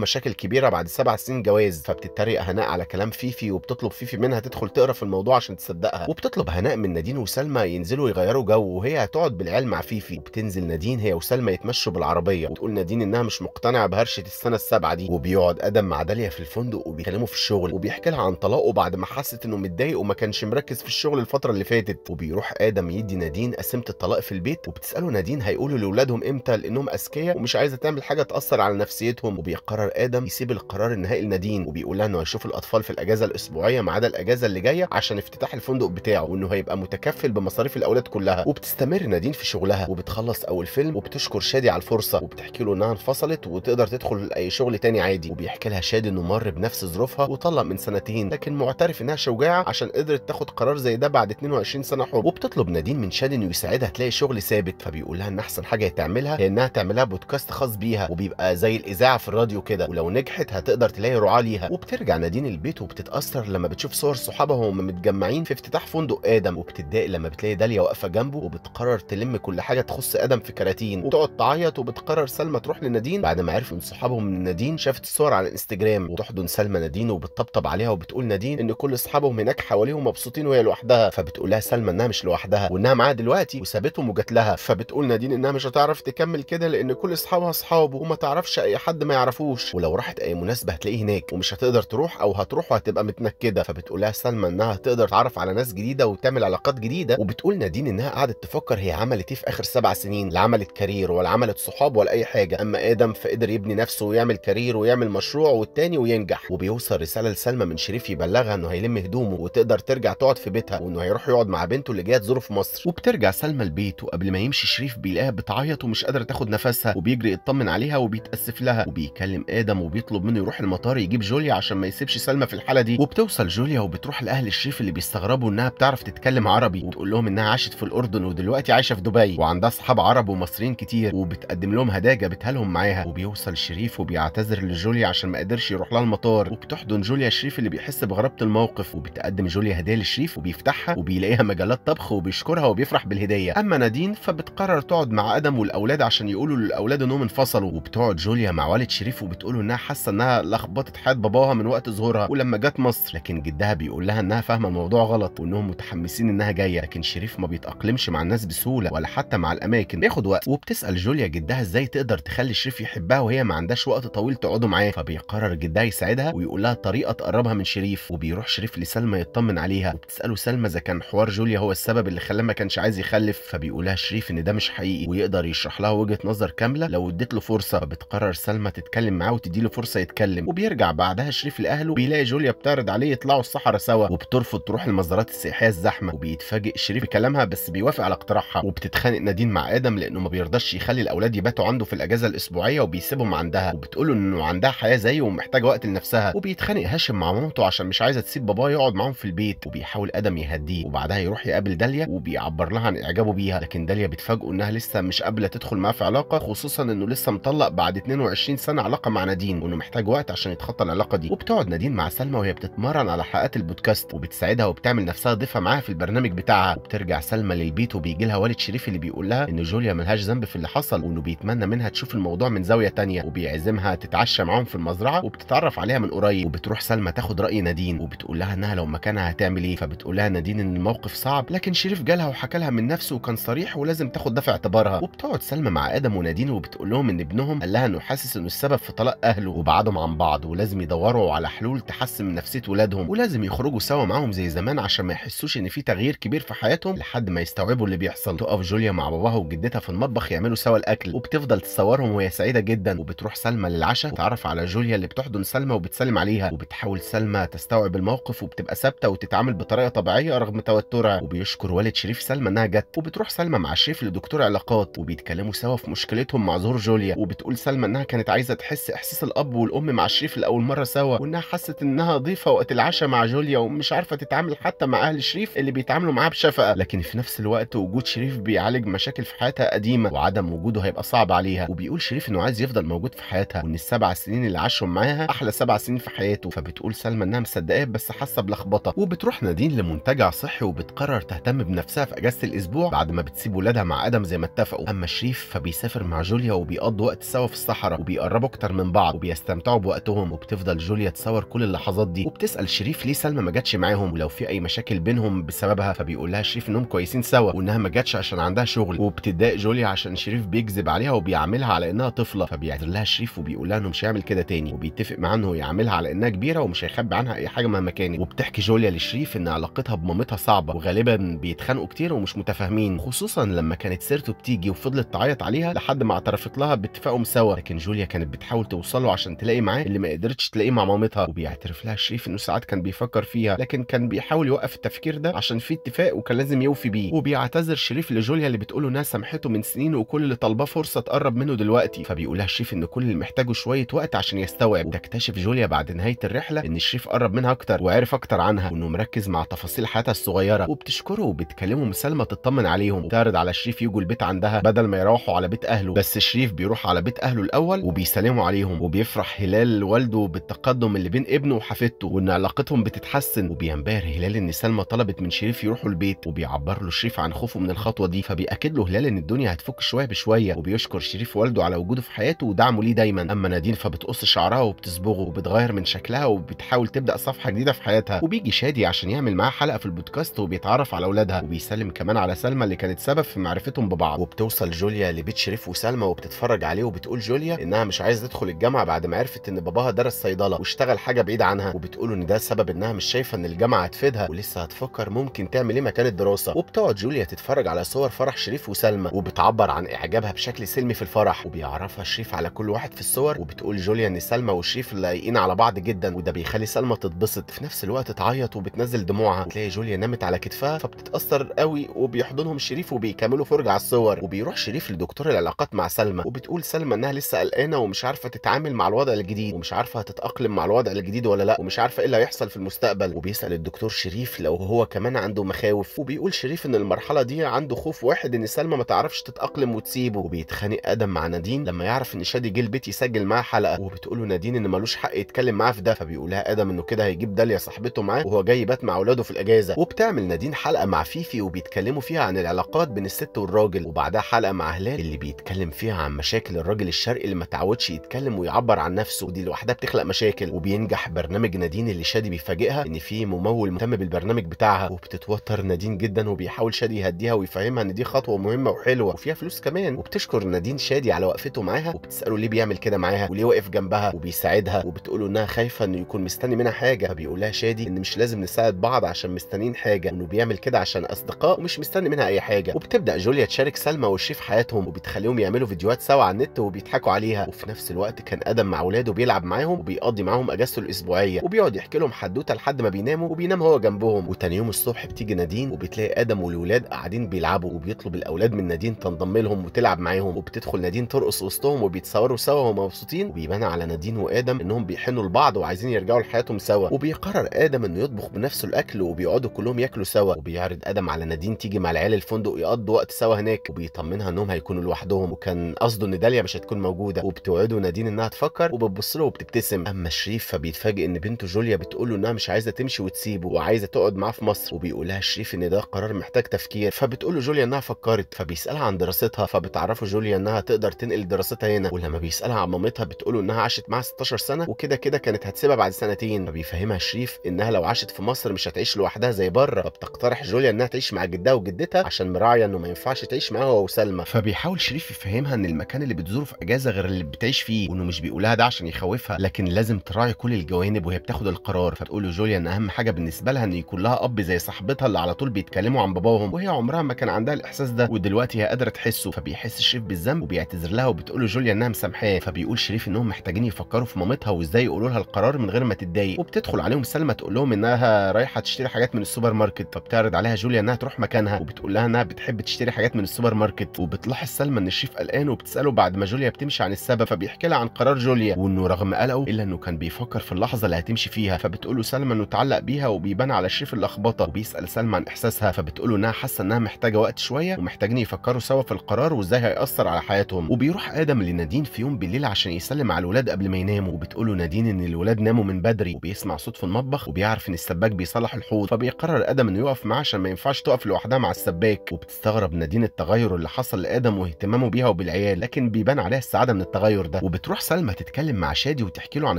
مشاكل كبيره بعد سبع سنين جواز فبتتريق هناء على كلام فيفي وبتطلب فيفي منها تدخل تقرا في الموضوع عشان تصدقها وبتطلب هناء من نادين وسلمى ينزلوا يغيروا جو وهي هتقعد بالعيال مع فيفي وبتنزل نادين هي وسلمى يتمشوا بالعربيه وتقول نادين انها مش مقتنعه بهرشه السنه السابعه دي وبيقعد ادم مع داليا في الفندق وبيكلموا في الشغل وبيحكي لها عن طلاقه بعد ما حست انه متضايق وما كانش مركز في الشغل الفتره اللي فاتت وبيروح ادم يدي نادين قسيمه الطلاق في البيت وبتساله نادين هيقول يقولوا لاولادهم امتى لانهم اذكياء ومش عايزه تعمل حاجه تاثر على نفسيتهم وبيقرر ادم يسيب القرار النهائي لنادين وبيقول لها انه هيشوف الاطفال في الاجازه الاسبوعيه ما عدا الاجازه اللي جايه عشان افتتاح الفندق بتاعه وانه هيبقى متكفل بمصاريف الاولاد كلها وبتستمر نادين في شغلها وبتخلص اول فيلم وبتشكر شادي على الفرصه وبتحكي له انها انفصلت وتقدر تدخل اي شغل تاني عادي وبيحكي لها شادي انه مر بنفس ظروفها وطلق من سنتين لكن معترف انها شجاعه عشان قدرت تاخد قرار زي ده بعد 22 سنه حب وبتطلب نادين من شادي انه يساعدها تلاقي شغل ثابت فبيقول لها ان احسن حاجه تعملها هي انها تعملها بودكاست خاص بيها وبيبقى زي الاذاعه في الراديو كده ولو نجحت هتقدر تلاقي رعاه ليها وبترجع نادين البيت وبتتاثر لما بتشوف صور صحابها وهم متجمعين في افتتاح فندق ادم وبتتضايق لما بتلاقي داليا واقفه جنبه وبتقرر تلم كل حاجه تخص ادم في كراتين وتقعد تعيط وبتقرر سلمى تروح لنادين بعد ما عرفوا ان صحابهم من نادين شافت الصور على الانستجرام وتحضن سلمى نادين وبتطبطب عليها وبتقول نادين ان كل اصحابهم هناك حواليهم مبسوطين وهي لوحدها فبتقولها سلمى انها مش لوحدها وانها معاها دلوقتي وسابتهم وجات لها فبتقول نادين انها مش هتعرف تكمل كده لان كل اصحابها اصحاب وما تعرفش اي حد ما يعرفوش ولو راحت اي مناسبه هتلاقيه هناك ومش هتقدر تروح او هتروح وهتبقى متنكده فبتقول لها سلمى انها تقدر تتعرف على ناس جديده وتعمل علاقات جديده وبتقول نادين انها قعدت تفكر هي عملت ايه في اخر سبع سنين لا عملت كارير ولا عملت صحاب ولا اي حاجه اما ادم فقدر يبني نفسه ويعمل كارير ويعمل مشروع والتاني وينجح وبيوصل رساله لسلمى من شريف يبلغها انه هيلم هدومه وتقدر ترجع تقعد في بيتها وانه هيروح يقعد مع بنته اللي جايه تزوره في مصر وبترجع سلمى البيت وقبل ما يمشي شريف بيلاقيها بتعيط ومش قادره تاخد نفسها وبيجري يطمن عليها وبيتاسف لها وبيكلم ادم وبيطلب منه يروح المطار يجيب جوليا عشان ما يسيبش سلمى في الحاله دي وبتوصل جوليا وبتروح لاهل الشيف اللي بيستغربوا انها بتعرف تتكلم عربي وبتقول لهم انها عاشت في الاردن ودلوقتي عايشه في دبي وعندها اصحاب عرب ومصريين كتير وبتقدم لهم هدايا جابتها لهم معاها وبيوصل شريف وبيعتذر لجوليا عشان ما قدرش يروح لها المطار وبتحضن جوليا شريف اللي بيحس بغرابه الموقف وبتقدم جوليا هديه لشريف وبيفتحها وبيلاقيها مجلات طبخ وبيشكرها وبيفرح بالهديه اما نادين فبتقرر تقعد مع مع ادم والاولاد عشان يقولوا للاولاد انهم انفصلوا وبتقعد جوليا مع والد شريف وبتقوله انها حاسه انها لخبطت حياه باباها من وقت ظهورها ولما جت مصر لكن جدها بيقول لها انها فاهمه الموضوع غلط وانهم متحمسين انها جايه لكن شريف ما بيتاقلمش مع الناس بسهوله ولا حتى مع الاماكن بياخد وقت وبتسال جوليا جدها ازاي تقدر تخلي شريف يحبها وهي ما عندهاش وقت طويل تقعده معاه فبيقرر جدها يساعدها ويقول لها طريقه تقربها من شريف وبيروح شريف لسلمى يطمن عليها وبتساله سلمى اذا كان حوار جوليا هو السبب اللي خلاه ما كانش عايز يخلف فبيقولها شريف ان ده مش حقيقي ويقدر يشرح لها وجهه نظر كامله لو اديت له فرصه بتقرر سلمى تتكلم معاه وتدي له فرصه يتكلم وبيرجع بعدها شريف لاهله بيلاقي جوليا بتعرض عليه يطلعوا الصحراء سوا وبترفض تروح المزارات السياحيه الزحمه وبيتفاجئ شريف بكلامها بس بيوافق على اقتراحها وبتتخانق نادين مع ادم لانه ما بيرضاش يخلي الاولاد يباتوا عنده في الاجازه الاسبوعيه وبيسيبهم عندها وبتقول له انه عندها حياه زيه ومحتاجه وقت لنفسها وبيتخانق هاشم مع مامته عشان مش عايزه تسيب باباه يقعد معاهم في البيت وبيحاول ادم يهديه وبعدها يروح يقابل داليا وبيعبر لها عن اعجابه بيها لكن داليا بتفاجئه انها لسه مش قابله تدخل معاه في علاقه خصوصا انه لسه مطلق بعد 22 سنه علاقه مع نادين وانه محتاج وقت عشان يتخطى العلاقه دي وبتقعد نادين مع سلمى وهي بتتمرن على حلقات البودكاست وبتساعدها وبتعمل نفسها ضيفه معاها في البرنامج بتاعها وبترجع سلمى للبيت وبيجي لها والد شريف اللي بيقول لها ان جوليا ملهاش ذنب في اللي حصل وانه بيتمنى منها تشوف الموضوع من زاويه ثانيه وبيعزمها تتعشى معاهم في المزرعه وبتتعرف عليها من قريب وبتروح سلمى تاخد راي نادين وبتقول لها انها لو مكانها هتعمل ايه فبتقول لها نادين ان الموقف صعب لكن شريف جالها وحكى لها من نفسه وكان صريح ولازم تاخد ده في اعتبارها وبتقعد سلمى مع ادم ونادين وبتقول لهم ان ابنهم قال لها انه حاسس انه السبب في طلاق اهله وبعدهم عن بعض ولازم يدوروا على حلول تحسن من نفسيه ولادهم ولازم يخرجوا سوا معاهم زي زمان عشان ما يحسوش ان في تغيير كبير في حياتهم لحد ما يستوعبوا اللي بيحصل تقف جوليا مع باباها وجدتها في المطبخ يعملوا سوا الاكل وبتفضل تصورهم وهي سعيده جدا وبتروح سلمى للعشاء تعرف على جوليا اللي بتحضن سلمى وبتسلم عليها وبتحاول سلمى تستوعب الموقف وبتبقى ثابته وتتعامل بطريقه طبيعيه رغم توترها وبيشكر والد شريف سلمى انها جت وبتروح سلمى مع شريف لدكتور علاقات الارتباط وبيتكلموا سوا في مشكلتهم مع زور جوليا وبتقول سلمى انها كانت عايزه تحس احساس الاب والام مع شريف لاول مره سوا وانها حست انها ضيفه وقت العشاء مع جوليا ومش عارفه تتعامل حتى مع اهل شريف اللي بيتعاملوا معاها بشفقه لكن في نفس الوقت وجود شريف بيعالج مشاكل في حياتها قديمه وعدم وجوده هيبقى صعب عليها وبيقول شريف انه عايز يفضل موجود في حياتها وان السبع سنين اللي عاشهم معاها احلى سبع سنين في حياته فبتقول سلمى انها مصدقاه بس حاسه بلخبطه وبتروح نادين لمنتجع صحي وبتقرر تهتم بنفسها في اجازه الاسبوع بعد ما بتسيب ولادها مع ادم زي ما اتفق اتفقوا اما شريف فبيسافر مع جوليا وبيقضوا وقت سوا في الصحراء وبيقربوا اكتر من بعض وبيستمتعوا بوقتهم وبتفضل جوليا تصور كل اللحظات دي وبتسال شريف ليه سلمى ما جاتش معاهم ولو في اي مشاكل بينهم بسببها فبيقول لها شريف انهم كويسين سوا وانها ما جاتش عشان عندها شغل وبتضايق جوليا عشان شريف بيكذب عليها وبيعاملها على انها طفله فبيعتذر لها شريف وبيقول لها انه مش هيعمل كده تاني وبيتفق معاه انه يعاملها على انها كبيره ومش هيخبي عنها اي حاجه مهما كانت وبتحكي جوليا لشريف ان علاقتها بمامتها صعبه وغالبا بيتخانقوا كتير ومش متفاهمين خصوصا لما كانت سيرته بتيجي تيجي وفضلت تعيط عليها لحد ما اعترفت لها باتفاقهم سوا لكن جوليا كانت بتحاول توصله عشان تلاقي معاه اللي ما قدرتش تلاقيه مع مامتها وبيعترف لها شريف انه ساعات كان بيفكر فيها لكن كان بيحاول يوقف التفكير ده عشان في اتفاق وكان لازم يوفي بيه وبيعتذر شريف لجوليا اللي بتقول له انها سامحته من سنين وكل اللي طالباه فرصه تقرب منه دلوقتي فبيقول لها شريف ان كل اللي محتاجه شويه وقت عشان يستوعب وتكتشف جوليا بعد نهايه الرحله ان شريف قرب منها اكتر وعرف اكتر عنها وانه مركز مع تفاصيل حياتها الصغيره وبتشكره وبتكلمه مسلمه تطمن عليهم وتعرض على شريف يجوا البيت عندها بعدها بدل ما يروحوا على بيت اهله بس شريف بيروح على بيت اهله الاول وبيسلموا عليهم وبيفرح هلال والده بالتقدم اللي بين ابنه وحفيدته وان علاقتهم بتتحسن وبينبهر هلال ان سلمى طلبت من شريف يروحوا البيت وبيعبر له شريف عن خوفه من الخطوه دي فبياكد له هلال ان الدنيا هتفك شويه بشويه وبيشكر شريف والده على وجوده في حياته ودعمه ليه دايما اما نادين فبتقص شعرها وبتصبغه وبتغير من شكلها وبتحاول تبدا صفحه جديده في حياتها وبيجي شادي عشان يعمل معاها حلقه في البودكاست وبيتعرف على اولادها وبيسلم كمان على سلمى اللي كانت سبب في معرفتهم ببعض بتوصل جوليا لبيت شريف وسلمى وبتتفرج عليه وبتقول جوليا انها مش عايزه تدخل الجامعه بعد ما عرفت ان باباها درس صيدله واشتغل حاجه بعيد عنها وبتقول ان ده سبب انها مش شايفه ان الجامعه هتفيدها ولسه هتفكر ممكن تعمل ايه مكان الدراسه وبتقعد جوليا تتفرج على صور فرح شريف وسلمى وبتعبر عن اعجابها بشكل سلمي في الفرح وبيعرفها شريف على كل واحد في الصور وبتقول جوليا ان سلمى وشريف لايقين على بعض جدا وده بيخلي سلمى تتبسط في نفس الوقت تعيط وبتنزل دموعها وتلاقي جوليا نامت على كتفها فبتتاثر قوي وبيحضنهم شريف وبيكملوا فرجه على الصور وبيروح شريف لدكتور العلاقات مع سلمى وبتقول سلمى انها لسه قلقانه ومش عارفه تتعامل مع الوضع الجديد ومش عارفه هتتاقلم مع الوضع الجديد ولا لا ومش عارفه ايه اللي هيحصل في المستقبل وبيسال الدكتور شريف لو هو كمان عنده مخاوف وبيقول شريف ان المرحله دي عنده خوف واحد ان سلمى ما تعرفش تتاقلم وتسيبه وبيتخانق ادم مع نادين لما يعرف ان شادي جه البيت يسجل معاه حلقه وبتقول له نادين ان ملوش حق يتكلم معاه في ده فبيقولها ادم انه كده هيجيب داليا صاحبته معاه وهو جاي يبات مع اولاده في الاجازه وبتعمل نادين حلقه مع فيفي وبيتكلموا فيها عن العلاقات بين الست والراجل وبعد بعدها حلقه مع هلال اللي بيتكلم فيها عن مشاكل الراجل الشرقي اللي ما تعودش يتكلم ويعبر عن نفسه ودي لوحدها بتخلق مشاكل وبينجح برنامج نادين اللي شادي بيفاجئها ان في ممول مهتم بالبرنامج بتاعها وبتتوتر نادين جدا وبيحاول شادي يهديها ويفهمها ان دي خطوه مهمه وحلوه وفيها فلوس كمان وبتشكر نادين شادي على وقفته معاها وبتساله ليه بيعمل كده معاها وليه واقف جنبها وبيساعدها وبتقول له انها خايفه انه يكون مستني منها حاجه فبيقول لها شادي ان مش لازم نساعد بعض عشان مستنيين حاجه وانه بيعمل كده عشان اصدقاء ومش مستني منها اي حاجه وبتبدا جوليا تشارك سلمى السينما في حياتهم وبتخليهم يعملوا فيديوهات سوا على النت وبيضحكوا عليها وفي نفس الوقت كان ادم مع اولاده بيلعب معاهم وبيقضي معاهم اجازته الاسبوعيه وبيقعد يحكي لهم حدوته لحد ما بيناموا وبينام هو جنبهم وتاني يوم الصبح بتيجي نادين وبتلاقي ادم والولاد قاعدين بيلعبوا وبيطلب الاولاد من نادين تنضم لهم وتلعب معاهم وبتدخل نادين ترقص وسطهم وبيتصوروا سوا وهم مبسوطين وبيبان على نادين وادم انهم بيحنوا لبعض وعايزين يرجعوا لحياتهم سوا وبيقرر ادم انه يطبخ بنفسه الاكل وبيقعدوا كلهم ياكلوا سوا وبيعرض ادم على نادين تيجي مع العيال الفندق يقضوا وقت سوا هناك وبيت بيطمنها انهم هيكونوا لوحدهم وكان قصده ان داليا مش هتكون موجوده وبتوعده نادين انها تفكر وبتبص له وبتبتسم اما شريف فبيتفاجئ ان بنته جوليا بتقول له انها مش عايزه تمشي وتسيبه وعايزه تقعد معاه في مصر وبيقولها شريف ان ده قرار محتاج تفكير فبتقول له جوليا انها فكرت فبيسالها عن دراستها فبتعرفه جوليا انها تقدر تنقل دراستها هنا ولما بيسالها عن مامتها بتقول انها عاشت معاها 16 سنه وكده كده كانت هتسيبها بعد سنتين فبيفهمها شريف انها لو عاشت في مصر مش هتعيش لوحدها زي بره فبتقترح جوليا انها تعيش مع جدها وجدتها عشان مراعيه انه ما ينفعش تعيش معاها وسلمى فبيحاول شريف يفهمها ان المكان اللي بتزوره في اجازه غير اللي بتعيش فيه وانه مش بيقولها ده عشان يخوفها لكن لازم تراعي كل الجوانب وهي بتاخد القرار فبتقول له جوليا ان اهم حاجه بالنسبه لها ان يكون لها اب زي صاحبتها اللي على طول بيتكلموا عن باباهم وهي عمرها ما كان عندها الاحساس ده ودلوقتي هي قادره تحسه فبيحس شريف بالذنب وبيعتذر لها وبتقول له جوليا انها مسامحاه فبيقول شريف انهم محتاجين يفكروا في مامتها وازاي يقولوا لها القرار من غير ما تتضايق وبتدخل عليهم سلمى تقول لهم انها رايحه تشتري حاجات من السوبر ماركت فبتعرض عليها جوليا انها تروح مكانها وبتقول لها انها بتحب تشتري حاجات من السوبر ماركت ماركت وبتلاحظ سلمى ان الشيف قلقان وبتساله بعد ما جوليا بتمشي عن السبب فبيحكي لها عن قرار جوليا وانه رغم قلقه الا انه كان بيفكر في اللحظه اللي هتمشي فيها فبتقول له سلمى انه اتعلق بيها وبيبان على الشيف اللخبطه وبيسال سلمى عن احساسها فبتقول له انها حاسه انها محتاجه وقت شويه ومحتاجين يفكروا سوا في القرار وازاي هياثر على حياتهم وبيروح ادم لنادين في يوم بالليل عشان يسلم على الولاد قبل ما يناموا وبتقول له نادين ان الولاد ناموا من بدري وبيسمع صوت في المطبخ وبيعرف ان السباك بيصلح الحوض فبيقرر ادم انه يقف معاه عشان ما ينفعش تقف لوحدها مع السباك وبتستغرب نادين التغير اللي حصل لادم واهتمامه بيها وبالعيال لكن بيبان عليها السعاده من التغير ده وبتروح سلمى تتكلم مع شادي وتحكي له عن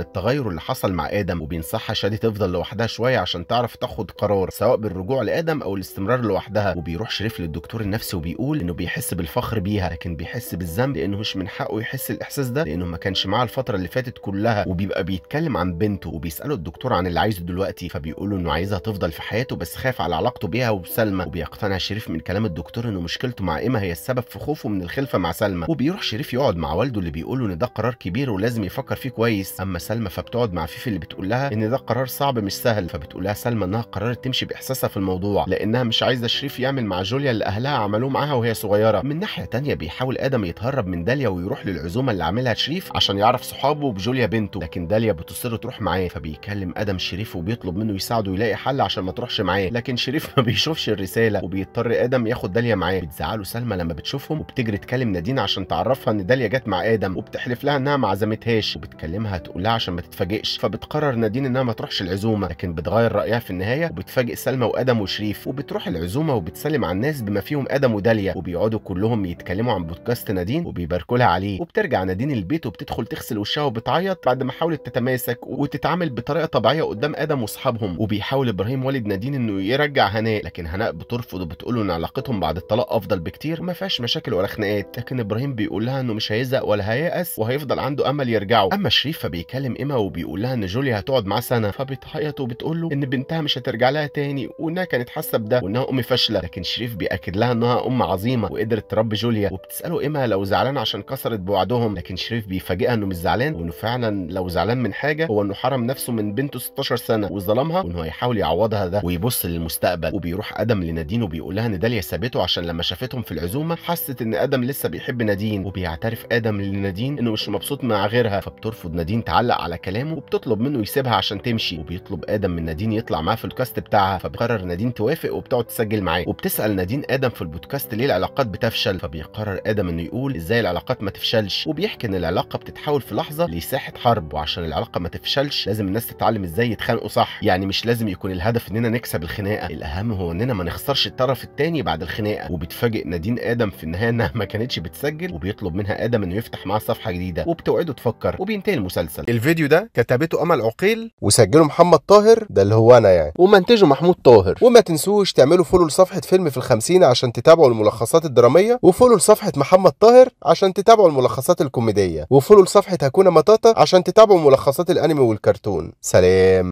التغير اللي حصل مع ادم وبينصحها شادي تفضل لوحدها شويه عشان تعرف تاخد قرار سواء بالرجوع لادم او الاستمرار لوحدها وبيروح شريف للدكتور النفسي وبيقول انه بيحس بالفخر بيها لكن بيحس بالذنب لانه مش من حقه يحس الاحساس ده لانه ما كانش معاه الفتره اللي فاتت كلها وبيبقى بيتكلم عن بنته وبيساله الدكتور عن اللي عايزه دلوقتي فبيقول انه عايزها تفضل في حياته بس خاف على علاقته بيها وبسلمى وبيقتنع شريف من كلام الدكتور انه مشكلته مع ايما هي هي السبب في خوفه من الخلفه مع سلمى وبيروح شريف يقعد مع والده اللي بيقول له ان ده قرار كبير ولازم يفكر فيه كويس اما سلمى فبتقعد مع فيفي اللي بتقول لها ان ده قرار صعب مش سهل فبتقول لها سلمى انها قررت تمشي باحساسها في الموضوع لانها مش عايزه شريف يعمل مع جوليا اللي اهلها عملوه معاها وهي صغيره من ناحيه تانية بيحاول ادم يتهرب من داليا ويروح للعزومه اللي عاملها شريف عشان يعرف صحابه بجوليا بنته لكن داليا بتصر تروح معاه فبيكلم ادم شريف وبيطلب منه يساعده يلاقي حل عشان ما تروحش معاه لكن شريف ما بيشوفش الرساله وبيضطر ادم ياخد داليا معاه بتزعله سلمى لما بتشوفهم وبتجري تكلم نادين عشان تعرفها ان داليا جت مع ادم وبتحلف لها انها ما عزمتهاش وبتكلمها تقول لها عشان ما تتفاجئش فبتقرر نادين انها ما تروحش العزومه لكن بتغير رايها في النهايه وبتفاجئ سلمى وادم وشريف وبتروح العزومه وبتسلم على الناس بما فيهم ادم وداليا وبيقعدوا كلهم يتكلموا عن بودكاست نادين وبيباركوا لها عليه وبترجع نادين البيت وبتدخل تغسل وشها وبتعيط بعد ما حاولت تتماسك وتتعامل بطريقه طبيعيه قدام ادم واصحابهم وبيحاول ابراهيم والد نادين انه يرجع هناء لكن هناء بترفض وبتقول ان علاقتهم بعد الطلاق افضل بكتير ما فيهاش مشاكل ولا خناقات لكن ابراهيم بيقول لها انه مش هيزهق ولا هيأس وهيفضل عنده امل يرجعوا اما شريف فبيكلم ايما وبيقول لها ان جوليا هتقعد معاه سنه فبتعيط وبتقول له ان بنتها مش هترجع لها تاني وانها كانت حاسه بده وانها ام فاشله لكن شريف بياكد لها انها ام عظيمه وقدرت تربي جوليا وبتساله ايما لو زعلان عشان كسرت بوعدهم لكن شريف بيفاجئها انه مش زعلان وانه فعلا لو زعلان من حاجه هو انه حرم نفسه من بنته 16 سنه وظلمها وانه هيحاول يعوضها ده ويبص للمستقبل وبيروح ادم لنادين وبيقول لها ان داليا سابته عشان لما شافتهم في العزوم المعزومه حست ان ادم لسه بيحب نادين وبيعترف ادم لنادين انه مش مبسوط مع غيرها فبترفض نادين تعلق على كلامه وبتطلب منه يسيبها عشان تمشي وبيطلب ادم من نادين يطلع معاه في الكاست بتاعها فبقرر نادين توافق وبتقعد تسجل معاه وبتسال نادين ادم في البودكاست ليه العلاقات بتفشل فبيقرر ادم انه يقول ازاي العلاقات ما تفشلش وبيحكي ان العلاقه بتتحول في لحظه لساحه حرب وعشان العلاقه ما تفشلش لازم الناس تتعلم ازاي يتخانقوا صح يعني مش لازم يكون الهدف اننا نكسب الخناقه الاهم هو اننا ما نخسرش الطرف الثاني بعد الخناقه وبتفاجئ نادين ادم في النهايه انها ما كانتش بتسجل وبيطلب منها ادم انه يفتح معاها صفحه جديده وبتوعده تفكر وبينتهي المسلسل الفيديو ده كتبته امل عقيل وسجله محمد طاهر ده اللي هو انا يعني ومنتجه محمود طاهر وما تنسوش تعملوا فولو لصفحه فيلم في الخمسين عشان تتابعوا الملخصات الدراميه وفولو لصفحه محمد طاهر عشان تتابعوا الملخصات الكوميديه وفولو لصفحه هكونا مطاطا عشان تتابعوا ملخصات الانمي والكرتون سلام